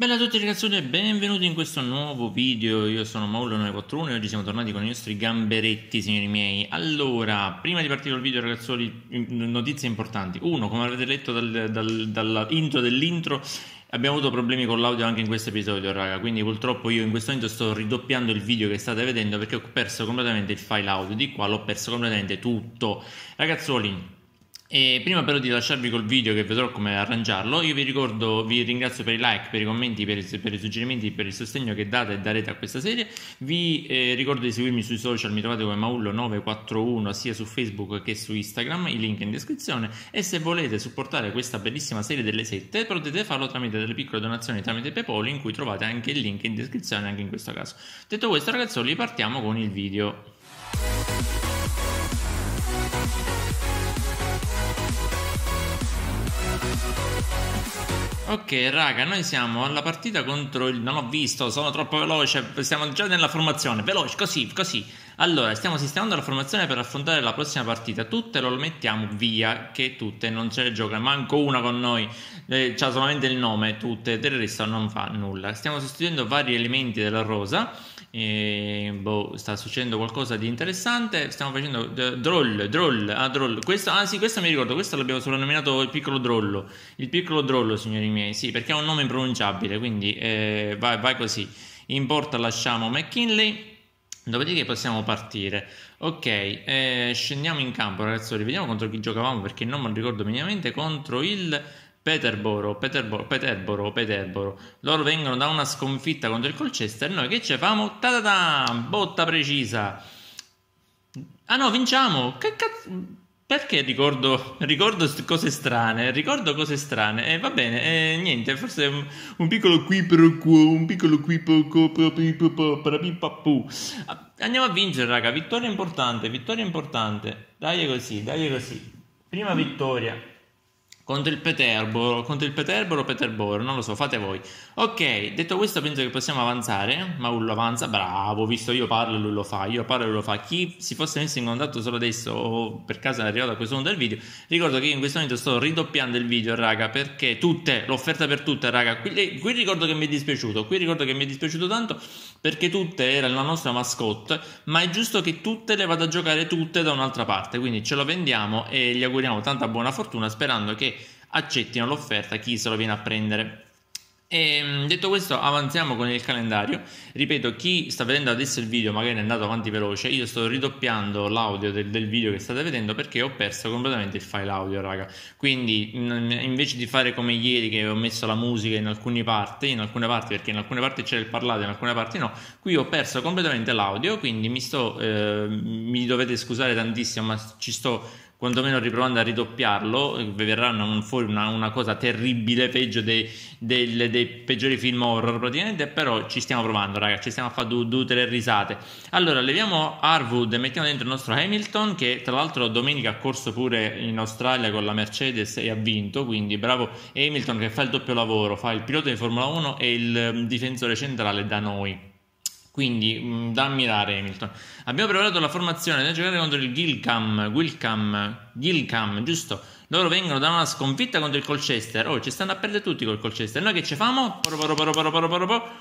Bella a tutti ragazzuoli e benvenuti in questo nuovo video, io sono Maullo941 e oggi siamo tornati con i nostri gamberetti signori miei Allora, prima di partire col video ragazzuoli, notizie importanti Uno, come avete letto dal, dal, dall'intro dell'intro Abbiamo avuto problemi con l'audio anche in questo episodio raga Quindi purtroppo io in questo momento sto ridoppiando il video che state vedendo Perché ho perso completamente il file audio di qua, l'ho perso completamente tutto Ragazzuoli e prima però di lasciarvi col video che vedrò come arrangiarlo, io vi ricordo, vi ringrazio per i like, per i commenti, per i, per i suggerimenti, per il sostegno che date e darete a questa serie. Vi eh, ricordo di seguirmi sui social, mi trovate come Maullo941 sia su Facebook che su Instagram, i link in descrizione. E se volete supportare questa bellissima serie delle 7, potete farlo tramite delle piccole donazioni tramite PayPal, in cui trovate anche il link in descrizione, anche in questo caso. Detto questo, ragazzoli, partiamo con il video. Ok, raga, noi siamo alla partita contro il. Non ho visto, sono troppo veloce. Siamo già nella formazione. Veloce, così, così. Allora, stiamo sistemando la formazione per affrontare la prossima partita. Tutte lo mettiamo via, che tutte non ce le gioca, manco una con noi. Eh, c'ha solamente il nome, tutte, del resto non fa nulla. Stiamo sostituendo vari elementi della rosa. E, boh, sta succedendo qualcosa di interessante. Stiamo facendo d- eh, droll, droll, ah, droll. Questo, ah sì, questo mi ricordo, questo l'abbiamo soprannominato il piccolo drollo. Il piccolo drollo, signori miei, sì, perché è un nome impronunciabile, quindi eh, vai, vai così. In porta lasciamo McKinley Dopodiché possiamo partire. Ok, eh, scendiamo in campo ragazzi, rivediamo contro chi giocavamo perché non mi ricordo minimamente, contro il Peterboro. Peterboro, Peterborough, Peterborough. Loro vengono da una sconfitta contro il Colchester e noi che ci famo? Ta ta ta, botta precisa. Ah no, vinciamo! Che cazzo... Perché ricordo, ricordo cose strane? Ricordo cose strane. E eh, va bene, eh, niente, forse un, un, piccolo qui per quo, un piccolo qui per quo, ah, Andiamo a vincere, raga. Vittoria importante, vittoria importante. Dai così, dai così. Prima vittoria contro il Peterboro, contro il Peterborough, Peterboro, non lo so, fate voi. Ok, detto questo penso che possiamo avanzare, Maullo avanza, bravo, visto io parlo e lui lo fa, io parlo e lui lo fa. Chi si fosse messo in contatto solo adesso o per caso è arrivato a questo punto del video, ricordo che io in questo momento sto ridoppiando il video, raga, perché tutte, l'offerta per tutte, raga, qui, eh, qui ricordo che mi è dispiaciuto, qui ricordo che mi è dispiaciuto tanto perché tutte era la nostra mascotte, ma è giusto che tutte le vada a giocare tutte da un'altra parte, quindi ce lo vendiamo e gli auguriamo tanta buona fortuna sperando che accettino l'offerta chi se lo viene a prendere. E, ehm, detto questo, avanziamo con il calendario. Ripeto, chi sta vedendo adesso il video magari è andato avanti veloce. Io sto ridoppiando l'audio del, del video che state vedendo perché ho perso completamente il file audio, raga. Quindi, invece di fare come ieri che ho messo la musica in alcune parti, in alcune parti perché in alcune parti c'era il parlato, in alcune parti no, qui ho perso completamente l'audio, quindi mi sto eh, mi dovete scusare tantissimo, ma ci sto quantomeno riprovando a ridoppiarlo, eh, verranno fuori una, una, cosa terribile, peggio dei, dei, dei, peggiori film horror praticamente, però ci stiamo provando ragazzi, ci stiamo a fare due du, tre risate. Allora, leviamo Harwood e mettiamo dentro il nostro Hamilton che tra l'altro domenica ha corso pure in Australia con la Mercedes e ha vinto, quindi bravo Hamilton che fa il doppio lavoro, fa il pilota di Formula 1 e il mm, difensore centrale da noi. Quindi mm, da ammirare Hamilton. Abbiamo preparato la formazione da giocare contro il Gilcam, Gilcam, Gilcam, giusto? Loro vengono da una sconfitta contro il Colchester. Oh, ci stanno a perdere tutti col Colchester. Noi che ci famo? Poro, poro, poro, poro, poro, poro, poro.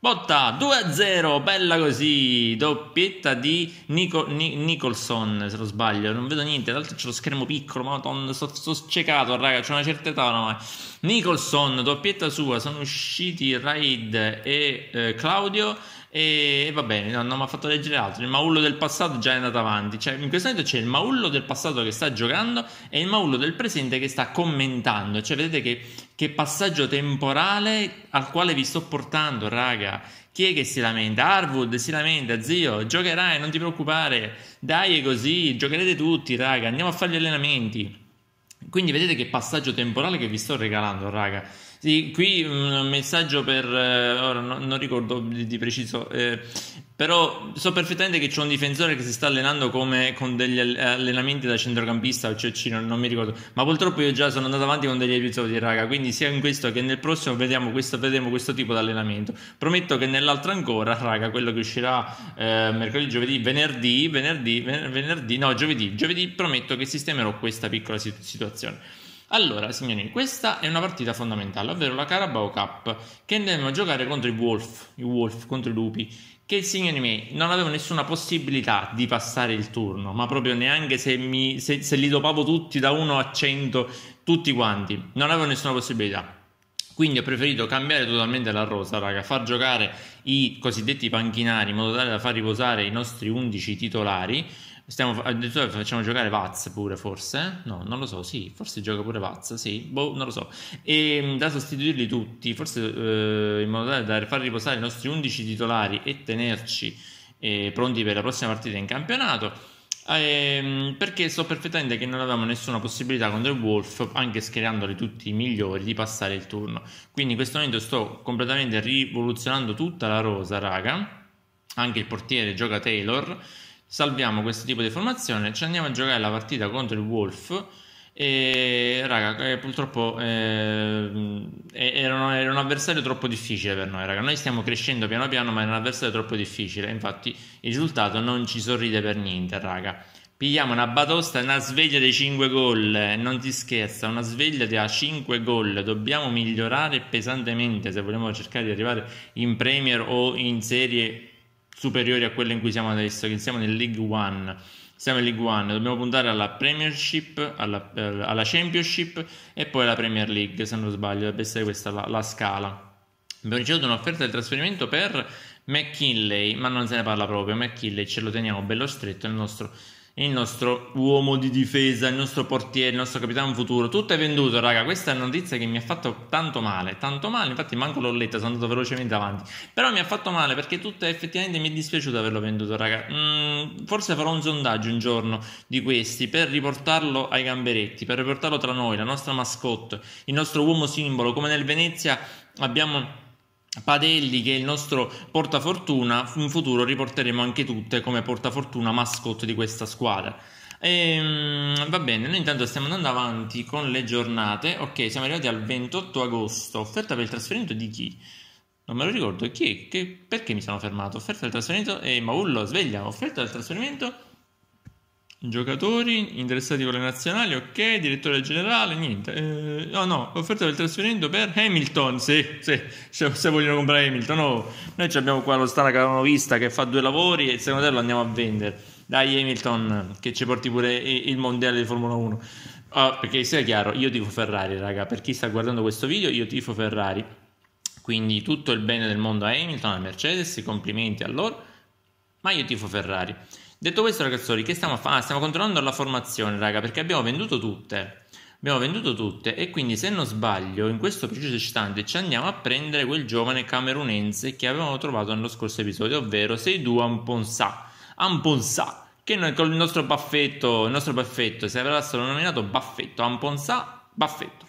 Botta 2-0, bella così, doppietta di Nico, Ni, Nicholson se non sbaglio, non vedo niente, d'altro c'è lo schermo piccolo, madonna, sto, sto ciecato raga, c'è una certa età ormai. Nicholson, doppietta sua, sono usciti Raid e eh, Claudio e, e va bene, no, non mi ha fatto leggere altro. Il maullo del passato già è andato avanti. Cioè, in questo momento c'è il maullo del passato che sta giocando e il maullo del presente che sta commentando. Cioè, vedete che, che passaggio temporale al quale vi sto portando, raga. Chi è che si lamenta? Harwood si lamenta, zio, giocherai, non ti preoccupare. Dai, è così, giocherete tutti, raga. Andiamo a fare gli allenamenti. Quindi vedete che passaggio temporale che vi sto regalando, raga. Sì, qui un messaggio per... Eh, ora non, non ricordo di, di preciso. Eh, però so perfettamente che c'è un difensore che si sta allenando come con degli allenamenti da centrocampista o cecino, non mi ricordo, ma purtroppo io già sono andato avanti con degli episodi, raga, quindi sia in questo che nel prossimo vediamo questo, vedremo questo tipo di allenamento. Prometto che nell'altro ancora, raga, quello che uscirà eh, mercoledì, giovedì, venerdì, venerdì, venerdì, no, giovedì, giovedì prometto che sistemerò questa piccola situazione. Allora, signori, questa è una partita fondamentale, ovvero la Carabao Cup, che andremo a giocare contro i Wolf, i Wolf contro i lupi, che signori miei non avevo nessuna possibilità di passare il turno, ma proprio neanche se, mi, se, se li dopavo tutti da 1 a 100, tutti quanti, non avevo nessuna possibilità. Quindi ho preferito cambiare totalmente la rosa, raga, far giocare i cosiddetti panchinari in modo tale da far riposare i nostri 11 titolari Stiamo, facciamo giocare Vaz pure, forse? No, non lo so, sì, forse gioca pure Vaz, sì, boh, non lo so. E ehm, da sostituirli tutti, forse eh, in modo tale da far riposare i nostri 11 titolari e tenerci eh, pronti per la prossima partita in campionato. Eh, perché so perfettamente che non avevamo nessuna possibilità contro il Wolf, anche schierandoli tutti i migliori, di passare il turno. Quindi in questo momento sto completamente rivoluzionando tutta la rosa, raga. Anche il portiere gioca Taylor salviamo questo tipo di formazione ci andiamo a giocare la partita contro il Wolf e raga eh, purtroppo eh, era, un, era, un, avversario troppo difficile per noi raga noi stiamo crescendo piano piano ma è un avversario troppo difficile infatti il risultato non ci sorride per niente raga pigliamo una batosta una sveglia dei 5 gol eh, non ti scherza una sveglia da 5 gol dobbiamo migliorare pesantemente se vogliamo cercare di arrivare in Premier o in serie superiori a quelle in cui siamo adesso, che siamo nel League One. Siamo in League One, dobbiamo puntare alla Premiership, alla, eh, alla Championship e poi alla Premier League, se non sbaglio, dovrebbe essere questa la, la scala. Abbiamo ricevuto un'offerta di trasferimento per McKinley, ma non se ne parla proprio. McKinley ce lo teniamo bello stretto nel nostro il nostro uomo di difesa, il nostro portiere, il nostro capitano futuro, tutto è venduto, raga. Questa è una notizia che mi ha fatto tanto male, tanto male, infatti manco l'ho letta, sono andato velocemente avanti. Però mi ha fatto male perché tutto è effettivamente mi è dispiaciuto averlo venduto, raga. Mm, forse farò un sondaggio un giorno di questi per riportarlo ai gamberetti, per riportarlo tra noi, la nostra mascotte, il nostro uomo simbolo, come nel Venezia abbiamo Padelli che è il nostro portafortuna, in futuro riporteremo anche tutte come portafortuna mascotte di questa squadra. E, ehm, va bene, noi intanto stiamo andando avanti con le giornate. Ok, siamo arrivati al 28 agosto. Offerta per il trasferimento di chi? Non me lo ricordo chi è, che, perché mi sono fermato. Offerta del trasferimento, eh, Maullo, sveglia, offerta del trasferimento Giocatori interessati con le nazionali, ok. Direttore generale, niente. Eh, no, no, offerta del trasferimento per Hamilton. Sì, sì, se, se vogliono comprare Hamilton. No, oh, noi abbiamo qua lo Stanacanovista che fa due lavori e secondo te lo andiamo a vendere. Dai Hamilton che ci porti pure il mondiale di Formula 1. Oh, ah, perché sia chiaro, io tifo Ferrari, raga. Per chi sta guardando questo video, io tifo Ferrari. Quindi tutto il bene del mondo a Hamilton, a Mercedes, complimenti a loro. Ma io tifo Ferrari. Detto questo, ragazzoli, che stiamo a fare? stiamo controllando la formazione, raga, perché abbiamo venduto tutte. Abbiamo venduto tutte e quindi, se non sbaglio, in questo preciso istante ci andiamo a prendere quel giovane camerunense che avevamo trovato nello scorso episodio, ovvero Seydou Amponsa. Amponsa, che noi il nostro baffetto, il nostro baffetto, se avrà solo nominato baffetto, Amponsa, baffetto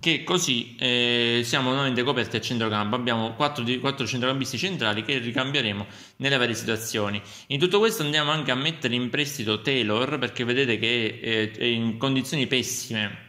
che così eh, siamo nuovamente coperti a centrocampo. Abbiamo 4, 4 centrocampisti centrali che ricambieremo nelle varie situazioni. In tutto questo andiamo anche a mettere in prestito Taylor perché vedete che eh, è in condizioni pessime.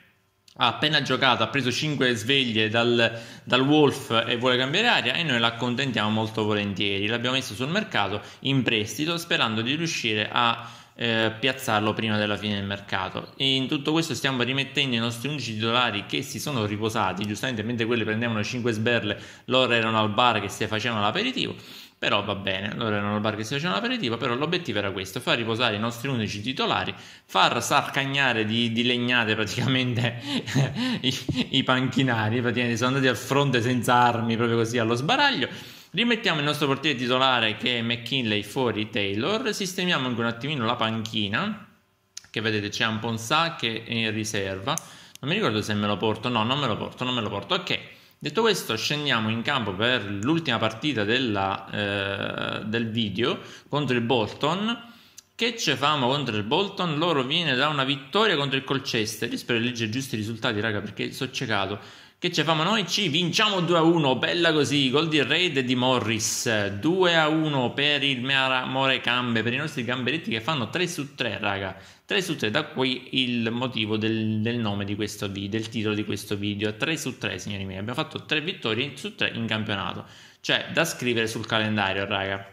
Ha appena giocato, ha preso 5 sveglie dal, dal Wolf e vuole cambiare aria e noi l'accontentiamo molto volentieri. L'abbiamo messo sul mercato in prestito sperando di riuscire a eh, piazzarlo prima della fine del mercato. E in tutto questo stiamo rimettendo i nostri 11 titolari che si sono riposati, giustamente mentre quelli prendevano 5 sberle, loro erano al bar che si facevano l'aperitivo. Però va bene, loro erano al bar che si facevano l'aperitivo, però l'obiettivo era questo, far riposare i nostri 11 titolari, far sarcagnare di, di legnate praticamente i, i panchinari, praticamente sono andati al fronte senza armi, proprio così allo sbaraglio Rimettiamo il nostro portiere titolare che è McKinley fuori Taylor, sistemiamo anche un attimino la panchina, che vedete c'è un Ponsà che è in riserva, non mi ricordo se me lo porto, no, non me lo porto, non me lo porto, ok. Detto questo, scendiamo in campo per l'ultima partita della, eh, del video contro il Bolton. Che ce famo contro il Bolton? Loro viene da una vittoria contro il Colchester. Io spero di leggere giusti i risultati, raga, perché sono cecato. Che ci famo noi? Ci vinciamo 2-1, bella così, gol di Raid di Morris, 2-1 per il More Cambe, per i nostri gamberetti che fanno 3 su 3, raga. 3 su 3, da qui il motivo del, del nome di questo video, del titolo di questo video. 3 su 3, signori miei, abbiamo fatto 3 vittorie su 3 in campionato. Cioè, da scrivere sul calendario, raga.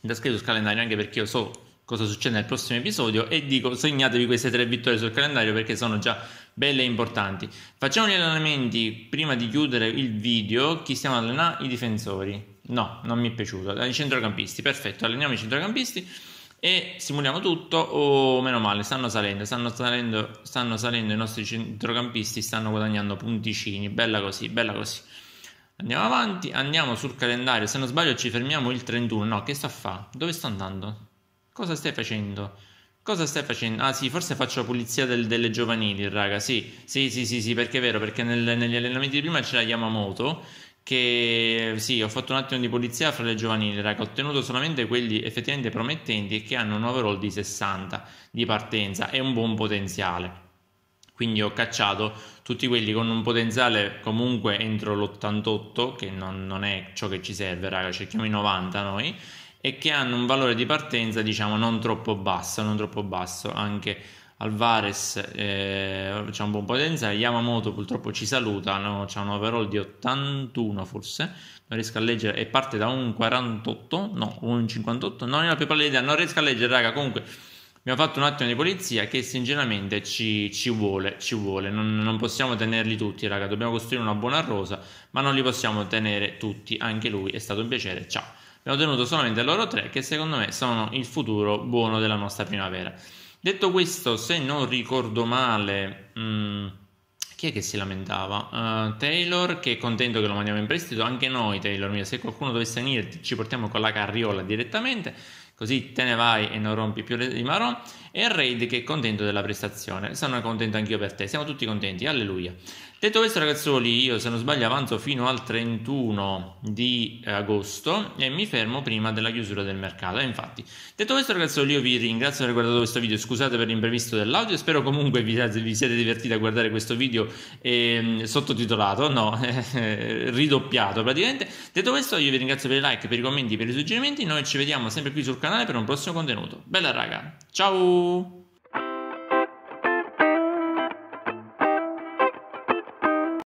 Da scrivere sul calendario anche perché io so cosa succede nel prossimo episodio e dico segnatevi queste 3 vittorie sul calendario perché sono già belle e importanti. Facciamo gli allenamenti prima di chiudere il video. Chi stiamo allenando? I difensori. No, non mi è piaciuto. I centrocampisti, perfetto. Alleniamo i centrocampisti e simuliamo tutto. O oh, meno male, stanno salendo, stanno salendo, stanno salendo i nostri centrocampisti, stanno guadagnando punticini. Bella così, bella così. Andiamo avanti, andiamo sul calendario. Se non sbaglio, ci fermiamo il 31. No, che sta a fare? Dove sto andando? Cosa stai facendo? Cosa stai facendo? Ah sì, forse faccio pulizia del, delle giovanili, raga. Sì, sì, sì, sì, sì perché è vero, perché nel, negli allenamenti di prima c'era Yamamoto, che sì, ho fatto un attimo di pulizia fra le giovanili, raga. Ho ottenuto solamente quelli effettivamente promettenti e che hanno un overall di 60 di partenza e un buon potenziale. Quindi ho cacciato tutti quelli con un potenziale comunque entro l'88, che non, non è ciò che ci serve, raga, cerchiamo i 90 noi e che hanno un valore di partenza diciamo non troppo basso, non troppo basso anche Alvarez eh, c'è un buon potenziale, Yamamoto purtroppo ci saluta, no? c'è un overall di 81 forse, non riesco a leggere, e parte da un 48, no, un 58, non è ho più pallida idea, non riesco a leggere raga, comunque abbiamo fatto un attimo di polizia che sinceramente ci, ci vuole, ci vuole, non, non, possiamo tenerli tutti raga, dobbiamo costruire una buona rosa, ma non li possiamo tenere tutti, anche lui è stato un piacere, ciao! abbiamo tenuto solamente loro tre che secondo me sono il futuro buono della nostra primavera. Detto questo, se non ricordo male, mh, mm, chi è che si lamentava? Uh, Taylor, che è contento che lo mandiamo in prestito, anche noi Taylor, mia, se qualcuno dovesse venire ci portiamo con la carriola direttamente, così te ne vai e non rompi più i marò, E Raid che è contento della prestazione, sono contento anch'io per te, siamo tutti contenti, alleluia. Detto questo ragazzoli, io se non sbaglio avanzo fino al 31 di agosto e mi fermo prima della chiusura del mercato. E infatti, detto questo ragazzoli, io vi ringrazio per aver guardato questo video, scusate per l'imprevisto dell'audio, spero comunque vi, vi siete divertiti a guardare questo video eh, sottotitolato, no, eh, ridoppiato praticamente. Detto questo io vi ringrazio per i like, per i commenti, per i suggerimenti, noi ci vediamo sempre qui sul canale per un prossimo contenuto. Bella raga, ciao!